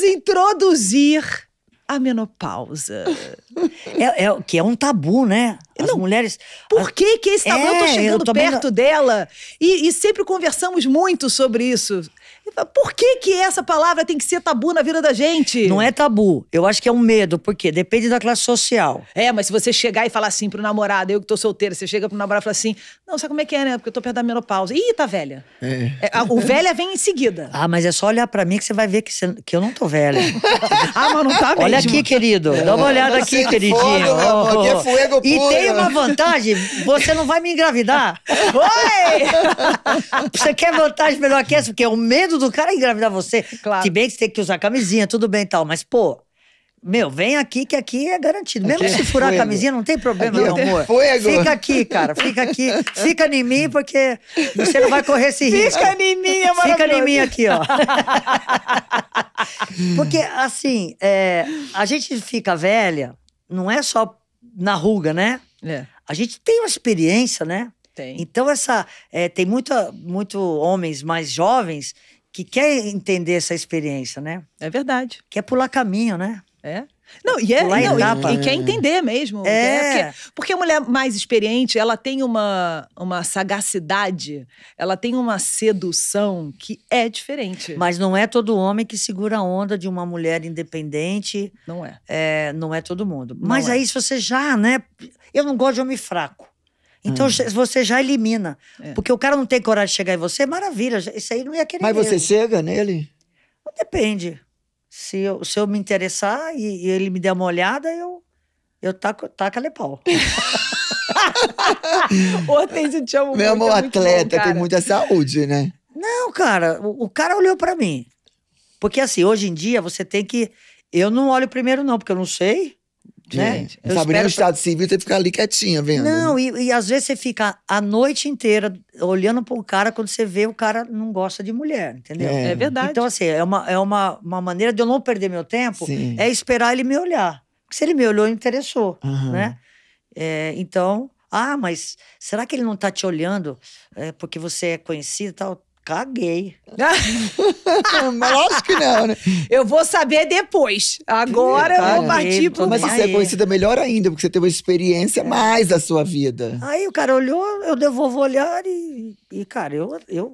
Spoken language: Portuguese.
vamos introduzir a menopausa. é, é, que é um tabu, né? As não, mulheres. Por que, que esse tabu é, eu tô chegando eu tô perto dela? E, e, sempre conversamos muito sobre isso. Por que, que essa palavra tem que ser tabu na vida da gente? Não é tabu. Eu acho que é um medo, porque depende da classe social. É, mas se você chegar e falar assim pro namorado, eu que tô solteira, você chega pro namorado e fala assim: não, sabe como é que é, né? Porque eu tô perto da menopausa. Ih, tá velha. É. É, a, o velha vem em seguida. Ah, mas é só olhar para mim que você vai ver que, você, que eu não tô velha. ah, mas não tá mesmo. Olha aqui, querido. Dá uma olhada aqui, queridinho. Foda, oh, oh. E tem quer uma vantagem? Você não vai me engravidar. Oi! você quer vantagem melhor que essa? Porque o medo do cara é engravidar você. Claro. Se bem que você tem que usar camisinha, tudo bem e tal. Mas, pô, meu, vem aqui que aqui é garantido. Mesmo aqui se é furar a camisinha, não tem problema, aqui meu é amor. Fuego. Fica aqui, cara. Fica aqui. Fica em mim, porque você não vai correr esse risco. Fica em mim, é Fica em mim aqui, ó. porque, assim, é, a gente fica velha, não é só na ruga, né? É. A gente tem uma experiência, né? Tem. Então, essa, é, tem muito muito homens mais jovens que quer entender essa experiência, né? É verdade. Quer é pular caminho, né? É. Não, e, é, não, e, e, né? quer entender mesmo. É. Né? Porque, porque, a mulher mais experiente, ela tem uma, uma sagacidade, ela tem uma sedução que é diferente. Mas não é todo homem que segura a onda de uma mulher independente. Não é. é não é todo mundo. Não Mas é. aí, se você já, né? Eu não gosto de homem fraco. Então hum. você já elimina. É. Porque o cara não tem coragem de chegar em você, maravilha. Isso aí não ia querer. Mas mesmo. você chega nele? Depende. Se eu, se eu me interessar e, e ele me der uma olhada, eu, eu taco, taca-lhe pau. Ontem eu te amo Meu muito, amor, é atleta bom, com muita saúde, né? Não, cara, o, o cara olhou para mim. Porque assim, hoje em dia você tem que. Eu não olho primeiro, não, porque eu não sei. Né? Não sabe nem o estado pra... civil, tem que ficar ali quietinha vendo. Não, e, e, às vezes você fica a noite inteira olhando para um cara quando você vê o cara não gosta de mulher, entendeu? É, é verdade. Então, assim, é, uma, é uma, uma maneira de eu não perder meu tempo, Sim. é esperar ele me olhar. Porque se ele me olhou, interessou, uhum. né? É, então, ah, mas será que ele não tá te olhando é, porque você é conhecido e tal? Caguei. lógico que não, né? Eu vou saber depois. Agora eu vou partir pro. Mas você é conhecida melhor ainda, porque você tem uma experiência é. mais da sua vida. Aí o cara olhou, eu devolvo o olhar e. E, cara, eu. eu...